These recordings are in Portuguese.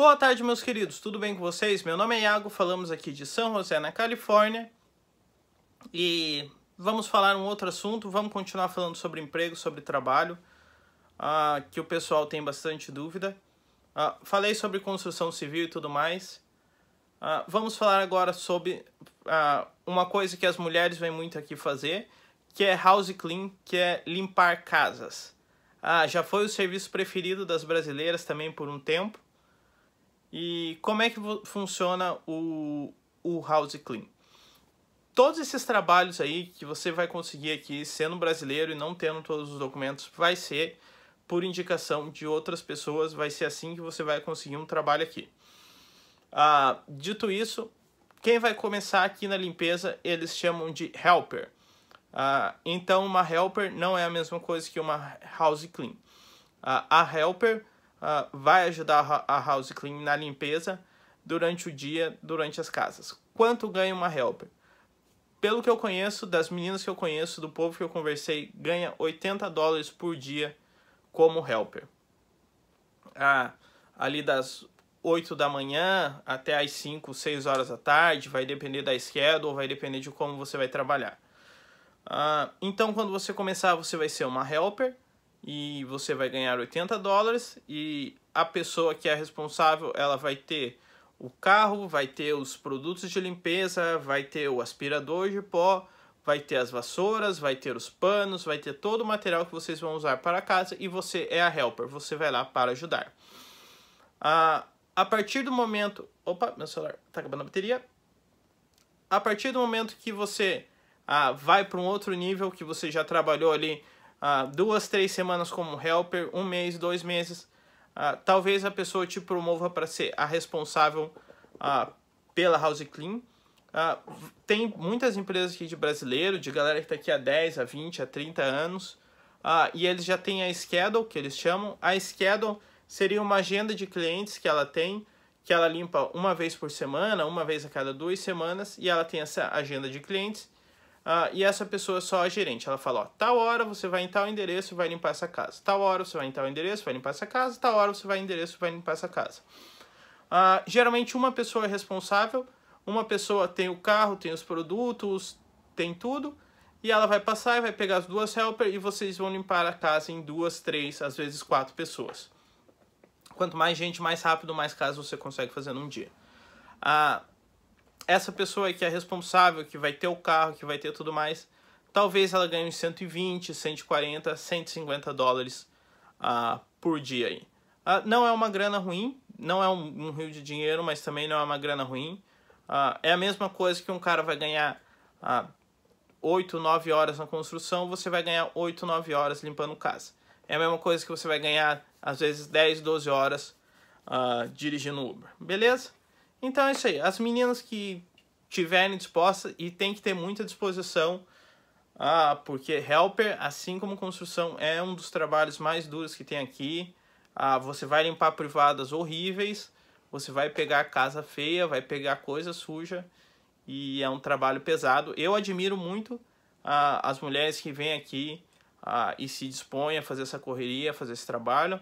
Boa tarde, meus queridos. Tudo bem com vocês? Meu nome é Iago, falamos aqui de São José, na Califórnia. E vamos falar um outro assunto, vamos continuar falando sobre emprego, sobre trabalho, uh, que o pessoal tem bastante dúvida. Uh, falei sobre construção civil e tudo mais. Uh, vamos falar agora sobre uma coisa que as mulheres vêm muito aqui fazer, que é house clean, que é limpar casas. já foi o serviço preferido das brasileiras também por um tempo. E como é que funciona o, o house clean? Todos esses trabalhos aí que você vai conseguir aqui, sendo brasileiro e não tendo todos os documentos, vai ser por indicação de outras pessoas, vai ser assim que você vai conseguir um trabalho aqui. Ah, dito isso, quem vai começar aqui na limpeza, eles chamam de helper. Ah, então, uma helper não é a mesma coisa que uma house clean. Ah, a helper uh, vai ajudar a house clean na limpeza durante o dia, durante as casas. Quanto ganha uma helper? Pelo que eu conheço, das meninas que eu conheço, do povo que eu conversei, ganha 80 dólares por dia como helper. Ah, ali das 8 da manhã até as 5, 6 horas da tarde, vai depender da schedule, vai depender de como você vai trabalhar. Ah, então, quando você começar, você vai ser uma helper, e você vai ganhar 80 dólares e a pessoa que é responsável, ela vai ter o carro, vai ter os produtos de limpeza, vai ter o aspirador de pó, vai ter as vassouras, vai ter os panos, vai ter todo o material que vocês vão usar para a casa e você é a helper, você vai lá para ajudar. Ah, a partir do momento. Opa, meu celular está acabando a bateria. A partir do momento que você ah, vai para um outro nível que você já trabalhou ali ah, duas, três semanas como helper, um mês, dois meses. Ah, talvez a pessoa te promova para ser a responsável ah, pela house clean. tem muitas empresas aqui de brasileiro, de galera que está aqui há 10, a 20, a 30 anos, e eles já têm a schedule, que eles chamam. A schedule seria uma agenda de clientes que ela tem, que ela limpa uma vez por semana, uma vez a cada duas semanas, e ela tem essa agenda de clientes Uh, e essa pessoa é só a gerente. Ela fala, ó, tal hora você vai em tal endereço e vai limpar essa casa. Tal hora você vai em tal endereço, vai limpar essa casa. Tal hora você vai em endereço e vai limpar essa casa. Uh, geralmente uma pessoa é responsável, uma pessoa tem o carro, tem os produtos, tem tudo. E ela vai passar e vai pegar as duas helper e vocês vão limpar a casa em duas, três, às vezes quatro pessoas. Quanto mais gente, mais rápido, mais casa você consegue fazer num dia. Ah, essa pessoa que é responsável, que vai ter o carro, que vai ter tudo mais, talvez ela ganhe uns 120, 140, 150 dólares uh, por dia aí. Uh, não é uma grana ruim, não é um, um, rio de dinheiro, mas também não é uma grana ruim. Uh, é a mesma coisa que um cara vai ganhar uh, 8, 9 horas na construção, você vai ganhar 8, 9 horas limpando casa. É a mesma coisa que você vai ganhar, às vezes, 10, 12 horas uh, dirigindo Uber. Beleza? Então é isso aí. As meninas que tiverem dispostas e tem que ter muita disposição, ah, porque helper, assim como construção, é um dos trabalhos mais duros que tem aqui. Ah, você vai limpar privadas horríveis, você vai pegar casa feia, vai pegar coisa suja e é um trabalho pesado. Eu admiro muito ah, as mulheres que vêm aqui ah, e se dispõem a fazer essa correria, a fazer esse trabalho.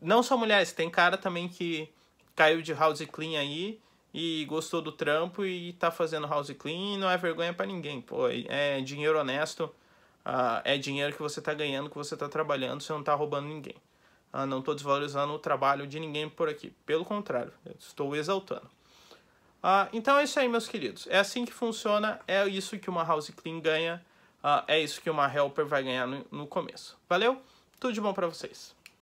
Não só mulheres, tem cara também que caiu de house clean aí e gostou do trampo e tá fazendo house clean, não é vergonha para ninguém, pô, é dinheiro honesto, uh, é dinheiro que você tá ganhando, que você tá trabalhando, você não tá roubando ninguém. Uh, não tô desvalorizando o trabalho de ninguém por aqui, pelo contrário, estou exaltando. Uh, então é isso aí, meus queridos, é assim que funciona, é isso que uma house clean ganha, é isso que uma helper vai ganhar no, no começo. Valeu? Tudo de bom para vocês.